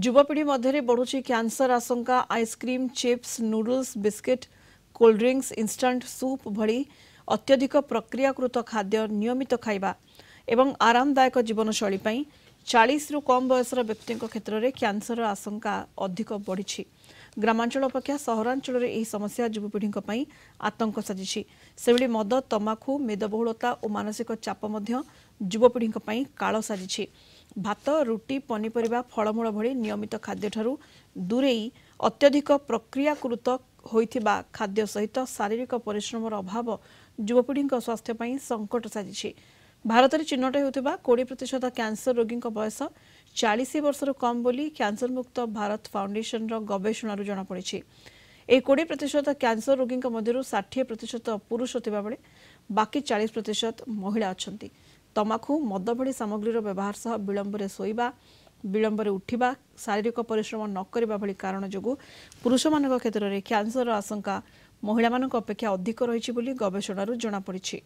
ଯୁବପିଢ଼ି ମଧ୍ୟରେ ବଢ଼ୁଛି କ୍ୟାନ୍ସର ଆଶଙ୍କା ice cream chips noodles biscuit cold drinks instant soup ଭଳି ଅତ୍ୟଧିକ ପ୍ରକ୍ରିୟାକୃତ ଖାଦ୍ୟ ନିୟମିତ ଖାଇବା ଏବଂ ଆରାମଦାୟକ ଜୀବନଶୈଳୀ ପାଇଁ ଚାଳିଶରୁ କମ୍ ବୟସର ବ୍ୟକ୍ତିଙ୍କ କ୍ଷେତ୍ରରେ କ୍ୟାନ୍ସରର ଆଶଙ୍କା ଅଧିକ ବଢ଼ିଛି ଗ୍ରାମାଞ୍ଚଳ ଅପେକ୍ଷା ସହରାଞ୍ଚଳରେ ଏହି ସମସ୍ୟା ଯୁବପିଢ଼ିଙ୍କ ପାଇଁ ଆତଙ୍କ ସାଜିଛି ସେଭଳି ମଦ ତମାଖୁ ମେଦବହୁଳତା ଓ ମାନସିକ ଚାପ ମଧ୍ୟ ଯୁବପିଢ଼ିଙ୍କ ପାଇଁ କାଳ ସାଜିଛି ଭାତ ରୁଟି ପନିପରିବା ଫଳମୂଳ ଭଳି ନିୟମିତ ଖାଦ୍ୟଠାରୁ ଦୂରେଇ ଅତ୍ୟଧିକ ପ୍ରକ୍ରିୟାକୃତ ହୋଇଥିବା ଖାଦ୍ୟ ସହିତ ଶାରୀରିକ ପରିଶ୍ରମର ଅଭାବ ଯୁବପିଢ଼ିଙ୍କ ସ୍ୱାସ୍ଥ୍ୟ ପାଇଁ ସଙ୍କଟ ସାଜିଛି ଭାରତରେ ଚିହ୍ନଟ ହେଉଥିବା କୋଡ଼ିଏ ପ୍ରତିଶତ କ୍ୟାନ୍ସର ରୋଗୀଙ୍କ ବୟସ ଚାଳିଶ ବର୍ଷରୁ କମ୍ ବୋଲି କ୍ୟାନ୍ସରମୁକ୍ତ ଭାରତ ଫାଉଣ୍ଡେସନର ଗବେଷଣାରୁ ଜଣାପଡ଼ିଛି ଏହି କୋଡ଼ିଏ ପ୍ରତିଶତ କ୍ୟାନ୍ସର ରୋଗୀଙ୍କ ମଧ୍ୟରୁ ଷାଠିଏ ପ୍ରତିଶତ ପୁରୁଷ ଥିବାବେଳେ ବାକି ଚାଳିଶ ପ୍ରତିଶତ ମହିଳା ଅଛନ୍ତି ତମାଖୁ ମଦ ଭଳି ସାମଗ୍ରୀର ବ୍ୟବହାର ସହ ବିଳମ୍ବରେ ଶୋଇବା ବିଳମ୍ବରେ ଉଠିବା ଶାରୀରିକ ପରିଶ୍ରମ ନ କରିବା ଭଳି କାରଣ ଯୋଗୁଁ ପୁରୁଷମାନଙ୍କ କ୍ଷେତ୍ରରେ କ୍ୟାନ୍ସରର ଆଶଙ୍କା ମହିଳାମାନଙ୍କ ଅପେକ୍ଷା ଅଧିକ ରହିଛି ବୋଲି ଗବେଷଣାରୁ ଜଣାପଡ଼ିଛି